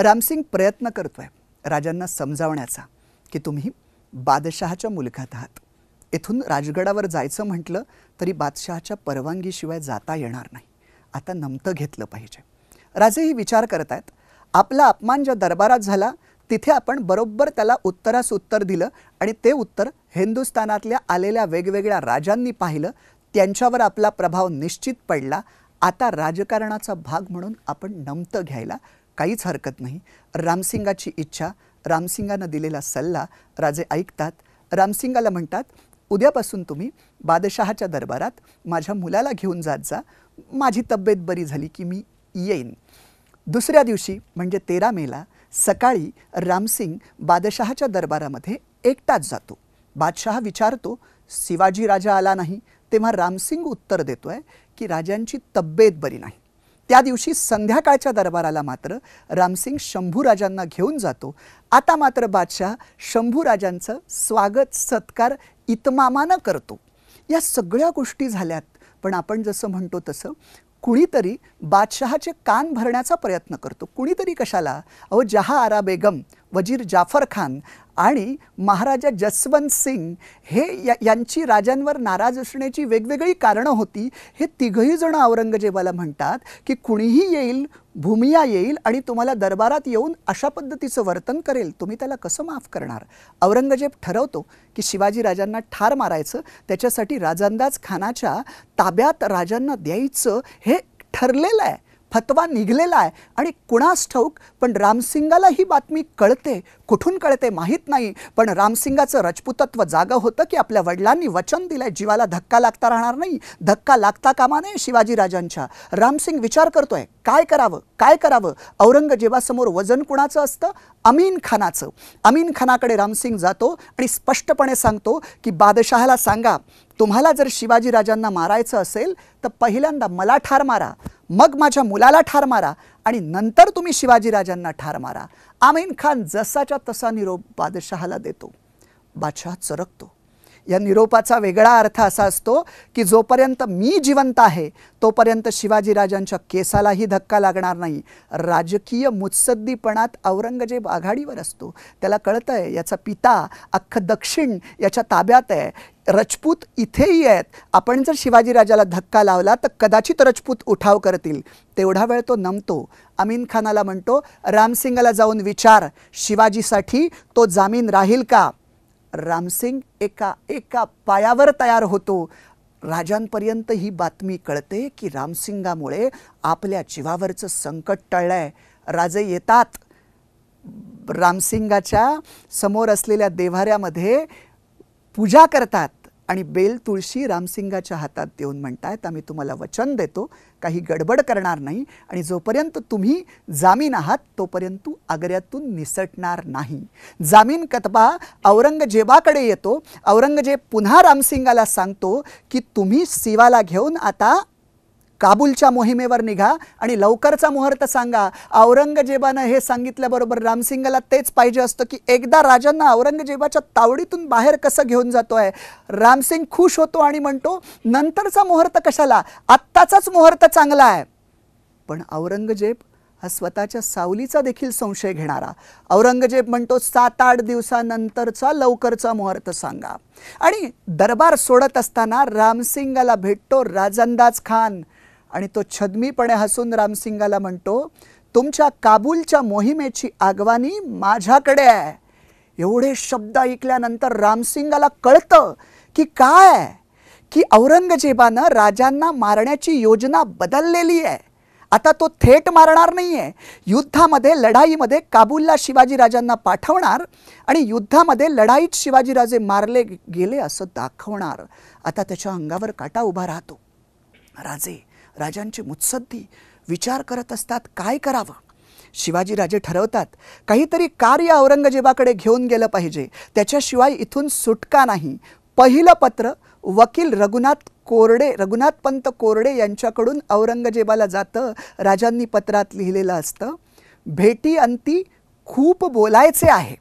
रामसिंग प्रयत्न करतोय राजांना समजावण्याचा की तुम्ही बादशहाच्या मुलखात आहात इथून राजगडावर जायचं म्हटलं तरी बादशहाच्या परवानगीशिवाय जाता येणार नाही आता नमतं घेतलं पाहिजे राजेही विचार करत आहेत आपला अपमान ज्या दरबारात झाला तिथे आपण बरोबर त्याला उत्तरास उत्तर दिलं आणि ते उत्तर हिंदुस्थानातल्या आलेल्या वेगवेगळ्या राजांनी पाहिलं त्यांच्यावर आपला प्रभाव निश्चित पडला आता राजकारणाचा भाग म्हणून आपण नमतं घ्यायला काहीच हरकत नाही रामसिंगाची इच्छा रामसिंगानं दिलेला सल्ला राजे ऐकतात रामसिंगाला म्हणतात उद्यापासून तुम्ही बादशहाच्या दरबारात माझ्या मुलाला घेऊन जात जा माझी तब्येत बरी झाली की मी येईन दुसऱ्या दिवशी म्हणजे तेरा मेला सकाळी रामसिंग बादशहाच्या दरबारामध्ये एकटाच जातो बादशहा विचारतो शिवाजी राजा आला नाही तेव्हा रामसिंग उत्तर देतोय की राजांची तब्येत बरी नाही त्या दिवशी संध्याकाळच्या दरबाराला मात्र रामसिंग शंभूराजांना घेऊन जातो आता मात्र बादशाह शंभूराजांचं स्वागत सत्कार इतमामानं करतो या सगळ्या गोष्टी झाल्यात पण आपण जसं म्हणतो तसं कुणीतरी बादशहाचे कान भरण्याचा प्रयत्न करतो कुणीतरी कशाला अहो जहा आरा बेगम वजीर जाफर खान आणि महाराजा जसवंत सिंग हे या यांची राजांवर नाराज असण्याची वेगवेगळी कारणं होती हे तिघही जण औरंगजेबाला म्हणतात की कुणीही येईल भूमिया येईल आणि तुम्हाला दरबारात येऊन अशा पद्धतीचं वर्तन करेल तुम्ही त्याला कसं माफ करणार औरंगजेब ठरवतो की शिवाजी राजांना ठार मारायचं त्याच्यासाठी राजांदाज खानाच्या ताब्यात राजांना द्यायचं हे ठरलेलं आहे फतवा निघलेला आहे आणि कुणास ठाऊक पण रामसिंगाला ही बातमी कळते कुठून कळते माहीत नाही पण रामसिंगाचं रजपुतत्व जागं होतं की आपल्या वडिलांनी वचन दिलंय जीवाला धक्का लागता राहणार नाही धक्का लागता कामा नये शिवाजीराजांच्या रामसिंग विचार करतोय काय करावं काय करावं औरंगजेबासमोर वजन कुणाचं असतं अमीन खानाचं अमीन खानाकडे रामसिंग जातो आणि स्पष्टपणे सांगतो की बादशहाला सांगा तुम्हाला जर शिवाजीराजांना मारायचं असेल तर पहिल्यांदा मला ठार मारा मग माझ्या मुलाला ठार मारा आणि नंतर तुम्ही शिवाजीराजांना ठार मारा आमीन खान जसाच्या तसा निरोप बादशहाला देतो बादशहा चरकतो या निरोपाचा वेगळा अर्थ असा असतो की जोपर्यंत मी जिवंत आहे तोपर्यंत शिवाजीराजांच्या केसालाही धक्का लागणार नाही राजकीय मुत्सद्दीपणात औरंगजेब आघाडीवर असतो त्याला कळतं आहे याचा पिता अख्ख दक्षिण याच्या ताब्यात आहे रजपूत इथेही आहेत आपण जर शिवाजीराजाला धक्का लावला तर कदाचित रजपूत उठाव करतील तेवढा वेळ तो नमतो अमीन खानाला म्हणतो रामसिंगाला जाऊन विचार शिवाजीसाठी तो जामीन राहील का रामसिंग एका एका पायावर तयार होतो राजांपर्यंत ही बातमी कळते की रामसिंगामुळे आपल्या जीवावरचं संकट टळलं आहे राजे येतात रामसिंगाच्या समोर असलेल्या देवाऱ्यामध्ये पूजा करतात आणि बेल तुळशी रामसिंगाच्या हातात देऊन म्हणतायत आम्ही तुम्हाला वचन देतो काही गडबड करणार नाही आणि जोपर्यंत तुम्ही जामीन आहात तोपर्यंत आग्र्यातून निसटणार नाही जामीन कतबा औरंगजेबाकडे येतो औरंगजेब पुन्हा रामसिंगाला सांगतो की तुम्ही शिवाला घेऊन आता काबूलच्या मोहिमेवर निघा आणि लवकरचा मुहूर्त सांगा औरंगजेबानं हे सांगितल्याबरोबर रामसिंगला तेच पाहिजे असतं की एकदा राजांना औरंगजेबाच्या तावडीतून बाहेर कसं घेऊन जातो आहे रामसिंग खुश होतो आणि म्हणतो नंतरचा मुहूर्त कशाला आत्ताचाच मुहूर्त चांगला आहे पण औरंगजेब हा स्वतःच्या सावलीचा देखील संशय घेणारा औरंगजेब म्हणतो सात आठ दिवसानंतरचा लवकरचा मुहूर्त सांगा आणि दरबार सोडत असताना रामसिंगाला भेटतो राजंदाज खान आणि तो छदमीपणे हसून रामसिंगाला म्हणतो तुमच्या काबूलच्या मोहिमेची आगवानी माझ्याकडे आहे एवढे शब्द ऐकल्यानंतर रामसिंगाला कळतं की काय की औरंगजेबानं राजांना मारण्याची योजना बदललेली आहे आता तो थेट मारणार नाही आहे युद्धामध्ये लढाईमध्ये काबूलला शिवाजीराजांना पाठवणार आणि युद्धामध्ये लढाईत शिवाजीराजे मारले गेले असं दाखवणार आता त्याच्या अंगावर काटा उभा राहतो राजे राजांची मुत्सद्दी विचार करत असतात काय करावं राजे ठरवतात काहीतरी कार्य औरंगजेबाकडे घेऊन गेलं पाहिजे त्याच्याशिवाय इथून सुटका नाही पहिलं पत्र वकील रघुनाथ कोरडे रघुनाथ पंत कोरडे यांच्याकडून औरंगजेबाला जातं राजांनी पत्रात लिहिलेलं असतं भेटी अंती खूप बोलायचे आहे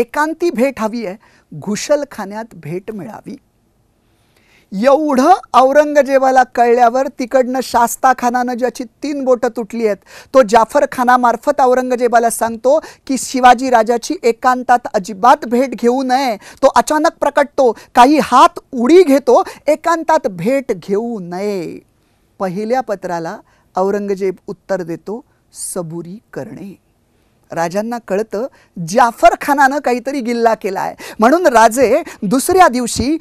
एकांती भेट हवी आहे घुशलखान्यात भेट मिळावी एवढं औरंगजेबाला कळल्यावर तिकडनं शास्ताखानानं ज्याची तीन बोटं तुटली आहेत तो जाफर खानामार्फत औरंगजेबाला सांगतो की शिवाजी राजाची एकांतात अजिबात भेट घेऊ नये तो अचानक प्रकटतो काही हात उडी घेतो एकांतात भेट घेऊ नये पहिल्या पत्राला औरंगजेब उत्तर देतो सबुरी करणे राजांना कळतं जाफर खानानं काहीतरी गिल्ला केला आहे म्हणून राजे दुसऱ्या दिवशी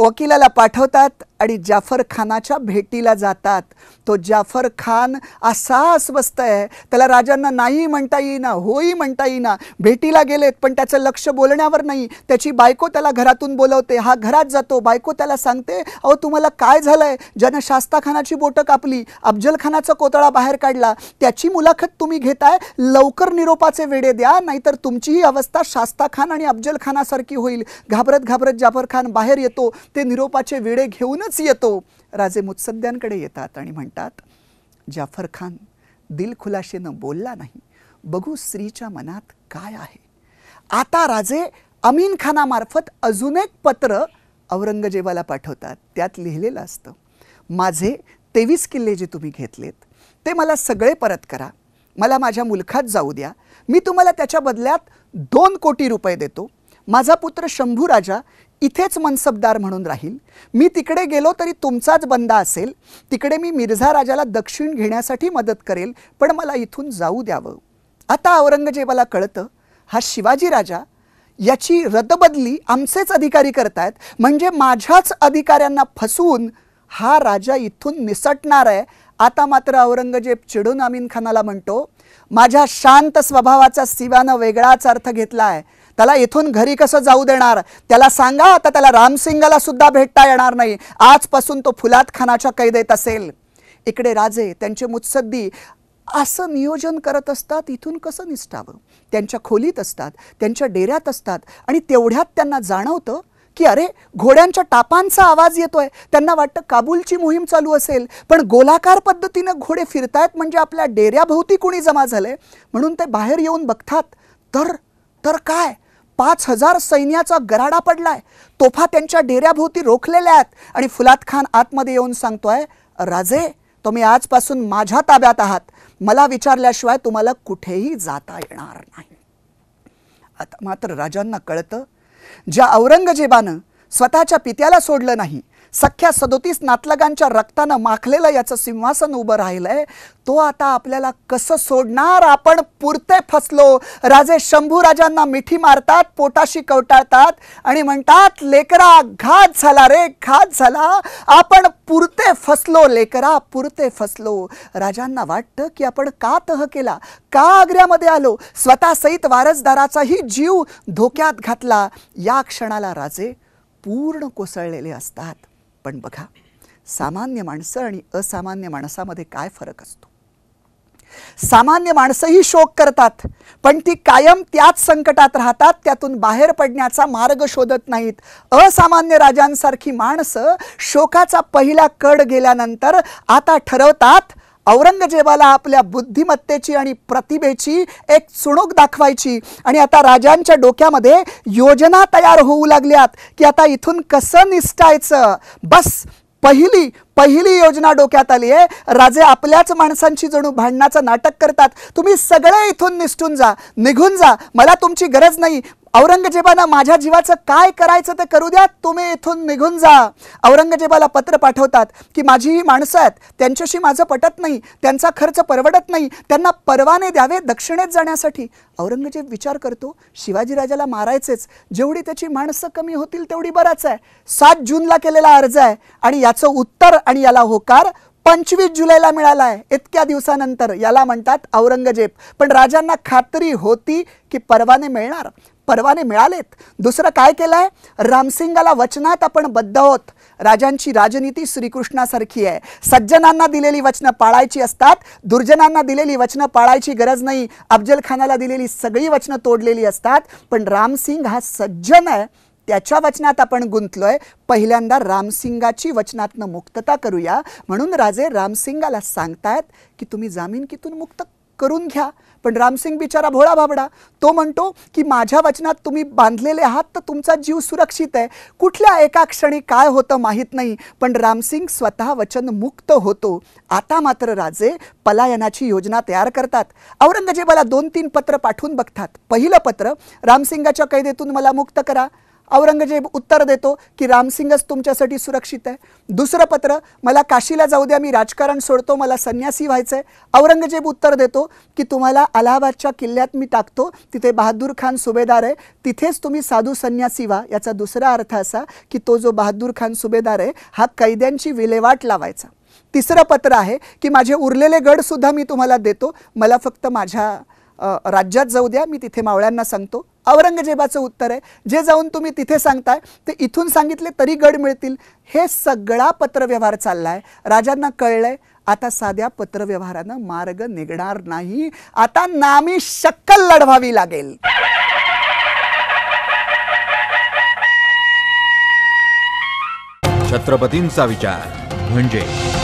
वकिलाला पाठवतात आणि जाफर खानाच्या भेटीला जातात तो जाफर खान असा अस्वस्थ आहे त्याला राजांना नाही म्हणता येईना होई म्हणता येईना भेटीला गेलेत पण त्याचं लक्ष बोलण्यावर नाही त्याची बायको त्याला घरातून बोलवते हा घरात जातो बायको त्याला सांगते अहो तुम्हाला काय झालं आहे ज्यानं शास्ता खानाची बोटं कापली अफजल कोतळा बाहेर काढला त्याची मुलाखत तुम्ही घेताय लवकर निरोपाचे वेडे द्या नाहीतर तुमचीही अवस्था शास्ता खान आणि अफजल खानासारखी होईल घाबरत घाबरत जाफर खान बाहेर येतो ते निरोपाचे वेळे घेऊनच येतो राजे मुत्सद्यांकडे येतात आणि म्हणतात जाफर खान दिलखुलाशेनं बोलला नाही बघू स्त्रीच्या मनात काय आहे आता राजे अमीन खानामार्फत अजून एक पत्र औरंगजेबाला पाठवतात त्यात लिहिलेलं असतं माझे तेवीस किल्ले जे तुम्ही घेतलेत ते मला सगळे परत करा मला माझ्या मुलखात जाऊ द्या मी तुम्हाला त्याच्या बदल्यात दोन कोटी रुपये देतो माझा पुत्र शंभू राजा इथेच मनसबदार म्हणून राहील मी तिकडे गेलो तरी तुमचाच बंदा असेल तिकडे मी मिर्झा राजाला दक्षिण घेण्यासाठी मदत करेल पण मला इथून जाऊ द्यावं आता औरंगजेबाला कळतं हा शिवाजी राजा याची रदबदली आमचेच अधिकारी करतायत म्हणजे माझ्याच अधिकाऱ्यांना फसवून हा राजा इथून निसटणार आहे आता मात्र औरंगजेब चिडून आमिन खानाला म्हणतो माझ्या शांत स्वभावाचा शिवानं वेगळाच अर्थ घेतला आहे त्याला इथून घरी कसं जाऊ देणार त्याला सांगा आता त्याला रामसिंगाला सुद्धा भेटता येणार नाही आजपासून तो फुलात खानाच्या कैदेत असेल इकडे राजे त्यांचे मुत्सद्दी असं नियोजन करत असतात इथून कसं निष्ठावं त्यांच्या खोलीत असतात त्यांच्या डेऱ्यात असतात आणि तेवढ्यात त्यांना जाणवतं की अरे घोड्यांच्या टापांचा आवाज येतोय त्यांना वाटतं काबूलची मोहीम चालू असेल पण गोलाकार पद्धतीनं घोडे फिरतायत म्हणजे आपल्या डेऱ्याभोवती कुणी जमा झालंय म्हणून ते बाहेर येऊन बघतात तर तर काय पाच हजार सैन्याचा गराडा पडलाय तोफा त्यांच्या डेऱ्याभोवती रोखलेल्या आहेत आणि फुलात खान आतमध्ये येऊन सांगतोय राजे तुम्ही आजपासून माझ्या ताब्यात आहात मला विचारल्याशिवाय तुम्हाला कुठेही जाता येणार नाही आता मात्र राजांना कळतं ज्या औरंगजेबानं स्वतःच्या पित्याला सोडलं नाही सख्या सदोतीस नातलगांच्या रक्तानं माखलेलं याचं सिंहासन उभं राहिलंय तो आता आपल्याला कसं सोडणार आपण पुरते फसलो राजे शंभूराजांना मिठी मारतात पोटाशी कवटाळतात आणि म्हणतात लेकरा घात झाला रे घात झाला आपण पुरते फसलो लेकरा पुरते फसलो राजांना वाटतं की आपण का तह केला का आग्र्यामध्ये आलो स्वतः सहित वारसदाराचाही जीव धोक्यात घातला या क्षणाला राजे पूर्ण कोसळलेले असतात पण बघा सामान्य माणसं आणि असामान्य माणसामध्ये काय फरक असतो सामान्य माणसंही शोक करतात पण ती कायम त्याच संकटात राहतात त्यातून बाहेर पडण्याचा मार्ग शोधत नाहीत असामान्य राजांसारखी माणसं शोकाचा पहिला कड गेल्यानंतर आता ठरवतात औरंगजेबाला आपल्या बुद्धिमत्तेची आणि प्रतिभेची एक चुणूक दाखवायची आणि आता राजांच्या डोक्यामध्ये योजना तयार होऊ लागल्यात की आता इथून कसं निसटायचं बस पहिली पहिली योजना डोक्यात आली आहे राजे आपल्याच माणसांची जणू भांडणाचं नाटक करतात तुम्ही सगळे इथून निसटून जा निघून जा मला तुमची गरज नाही औरंगजेबाला माझ्या जीवाचं काय करायचं ते करू द्या तुम्ही इथून निघून जा औरंगजेबाला पत्र पाठवतात की माझी ही माणसं आहेत त्यांच्याशी माझं पटत नाही त्यांचा खर्च परवडत नाही त्यांना परवाने द्यावे दक्षिणेत जाण्यासाठी औरंगजेब विचार करतो शिवाजीराजाला मारायचेच जेवढी त्याची माणसं कमी होतील तेवढी बराच आहे सात जूनला केलेला अर्ज आहे आणि याचं उत्तर आणि याला होकार पंचवीस जुलैला मिळाला आहे इतक्या दिवसानंतर याला म्हणतात औरंगजेब पण राजांना खात्री होती की परवाने मिळणार परवाने मिळालेत दुसरं काय केलं आहे रामसिंगाला वचनात आपण बद्ध होत राजांची राजनीती श्रीकृष्णासारखी आहे सज्जनांना दिलेली वचनं पाळायची असतात दुर्जनांना दिलेली वचनं पाळायची गरज नाही अफजलखानाला दिलेली सगळी वचनं तोडलेली असतात पण रामसिंग हा सज्जन आहे त्याच्या वचनात आपण गुंतलोय पहिल्यांदा रामसिंगाची वचनातनं मुक्तता करूया म्हणून राजे रामसिंगाला सांगतायत की तुम्ही कितून मुक्त करून घ्या पण रामसिंग बिचारा भोळा भाबडा तो म्हणतो की माझ्या वचनात तुम्ही बांधलेले आहात तर तुमचा जीव सुरक्षित आहे कुठल्या एका क्षणी काय होतं माहीत नाही पण रामसिंग स्वतः वचन मुक्त होतो आता मात्र राजे पलायनाची योजना तयार करतात औरंगजेबाला दोन तीन पत्र पाठवून बघतात पहिलं पत्र रामसिंगाच्या कैदेतून मला मुक्त करा औरंगजेब उत्तर देतो की रामसिंगच तुमच्यासाठी सुरक्षित आहे दुसरं पत्र मला काशीला जाऊ द्या मी राजकारण सोडतो मला संन्यासी व्हायचं आहे औरंगजेब उत्तर देतो की तुम्हाला अलाहाबादच्या किल्ल्यात मी टाकतो तिथे बहादूर खान सुभेदार आहे तिथेच तुम्ही साधू संन्यासी व्हा याचा दुसरा अर्थ असा की तो जो बहादूर खान सुभेदार आहे हा कैद्यांची विल्हेवाट लावायचा तिसरं पत्र आहे की माझे उरलेले गडसुद्धा मी तुम्हाला देतो मला फक्त माझ्या राज्यात जाऊ द्या मी तिथे मावळ्यांना सांगतो औरंगजेबाचं उत्तर आहे जे जाऊन तुम्ही तिथे सांगताय ते इथून सांगितले तरी गड मिळतील हे सगळा पत्रव्यवहार चालला आहे राजांना कळलंय आता साध्या पत्रव्यवहारानं मार्ग निघणार नाही आता नामी शक्कल लढवावी लागेल छत्रपतींचा विचार म्हणजे